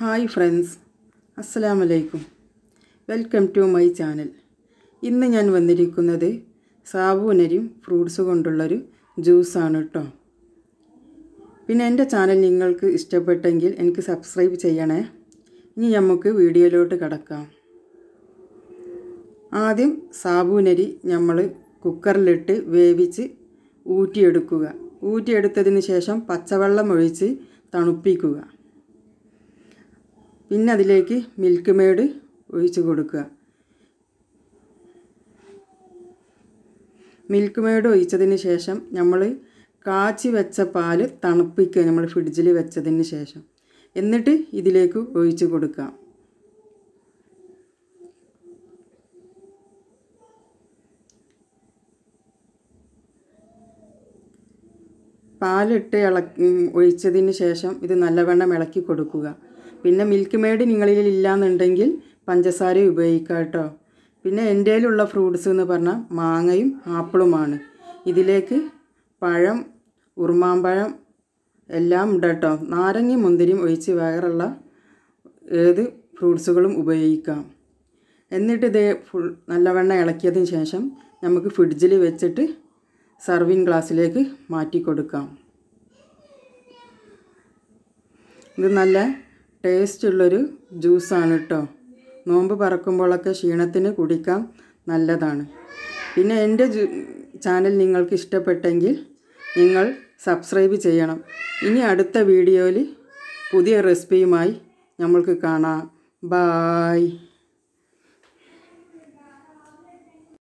hi friends അസ്സലാമു അലൈക്കും welcome to my channel ഇന്ന് ഞാൻ വന്നിരിക്കുന്നത് സാബൂനരിയും ഫ്രൂട്ട്സ് കൊണ്ടുള്ളൊരു ജ്യൂസാണ് കേട്ടോ പിന്നെ എൻ്റെ ചാനൽ നിങ്ങൾക്ക് ഇഷ്ടപ്പെട്ടെങ്കിൽ എനിക്ക് സബ്സ്ക്രൈബ് ചെയ്യണേ ഇനി നമുക്ക് വീഡിയോയിലോട്ട് കിടക്കാം ആദ്യം സാബൂനരി നമ്മൾ കുക്കറിലിട്ട് വേവിച്ച് ഊറ്റിയെടുക്കുക ഊറ്റിയെടുത്തതിന് ശേഷം പച്ചവെള്ളം ഒഴിച്ച് തണുപ്പിക്കുക പിന്നെ അതിലേക്ക് മിൽക്ക് മെയ്ഡ് ഒഴിച്ച് കൊടുക്കുക മിൽക്ക് മെയ്ഡ് ഒഴിച്ചതിന് ശേഷം നമ്മൾ കാച്ചി വെച്ച പാൽ തണുപ്പിക്കുക നമ്മൾ ഫ്രിഡ്ജിൽ വെച്ചതിന് ശേഷം എന്നിട്ട് ഇതിലേക്ക് ഒഴിച്ച് കൊടുക്കുക പാലിട്ട് ഇള ഒഴിച്ചതിന് ശേഷം ഇത് നല്ലവണ്ണം ഇളക്കി കൊടുക്കുക പിന്നെ മിൽക്ക് മെയ്ഡ് നിങ്ങളിൽ ഇല്ലയെന്നുണ്ടെങ്കിൽ പഞ്ചസാര ഉപയോഗിക്കാം കേട്ടോ പിന്നെ എൻ്റെ കയ്യിലുള്ള ഫ്രൂട്ട്സ് എന്ന് പറഞ്ഞാൽ മാങ്ങയും ആപ്പിളുമാണ് ഇതിലേക്ക് പഴം ഉറുമാമ്പഴം എല്ലാം ഉണ്ട് കേട്ടോ നാരങ്ങയും മുന്തിരിയും ഒഴിച്ച് വേറെയുള്ള ഏത് ഫ്രൂട്ട്സുകളും ഉപയോഗിക്കാം എന്നിട്ട് ഇത് ഫുൾ നല്ലവണ്ണം ഇളക്കിയതിന് ശേഷം നമുക്ക് ഫ്രിഡ്ജിൽ വെച്ചിട്ട് സർവിങ് ഗ്ലാസ്സിലേക്ക് മാറ്റി കൊടുക്കാം ഇത് നല്ല ടേസ്റ്റുള്ളൊരു ജ്യൂസാണ് കേട്ടോ നോമ്പ് പറക്കുമ്പോഴൊക്കെ ക്ഷീണത്തിന് കുടിക്കാം നല്ലതാണ് പിന്നെ എൻ്റെ ചാനൽ നിങ്ങൾക്ക് ഇഷ്ടപ്പെട്ടെങ്കിൽ നിങ്ങൾ സബ്സ്ക്രൈബ് ചെയ്യണം ഇനി അടുത്ത വീഡിയോയിൽ പുതിയ റെസിപ്പിയുമായി നമ്മൾക്ക് കാണാം ബായ്